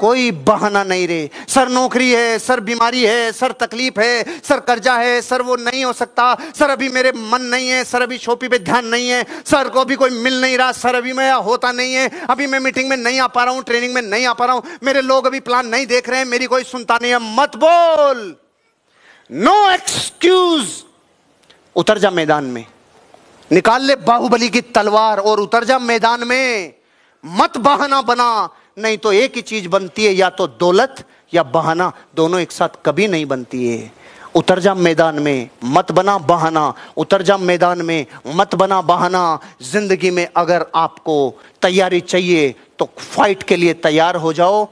कोई बहाना नहीं रे सर नौकरी है सर बीमारी है सर तकलीफ है सर कर्जा है सर वो नहीं हो सकता सर अभी मेरे मन नहीं है सर अभी शोपी पे ध्यान नहीं है सर को अभी कोई मिल नहीं रहा सर अभी मैं होता नहीं है अभी मैं मीटिंग में नहीं आ पा रहा हूँ ट्रेनिंग में नहीं आ पा रहा हूँ मेरे लोग अभी प्लान नहीं देख रहे हैं मेरी कोई सुनता नहीं है मत बोल नो एक्सक्यूज उतर जा मैदान में निकाल ले बाहुबली की तलवार और उतर जा मैदान में मत बहाना बना नहीं तो एक ही चीज बनती है या तो दौलत या बहाना दोनों एक साथ कभी नहीं बनती है उतर जा मैदान में मत बना बहाना उतर जा मैदान में मत बना बहाना जिंदगी में अगर आपको तैयारी चाहिए तो फाइट के लिए तैयार हो जाओ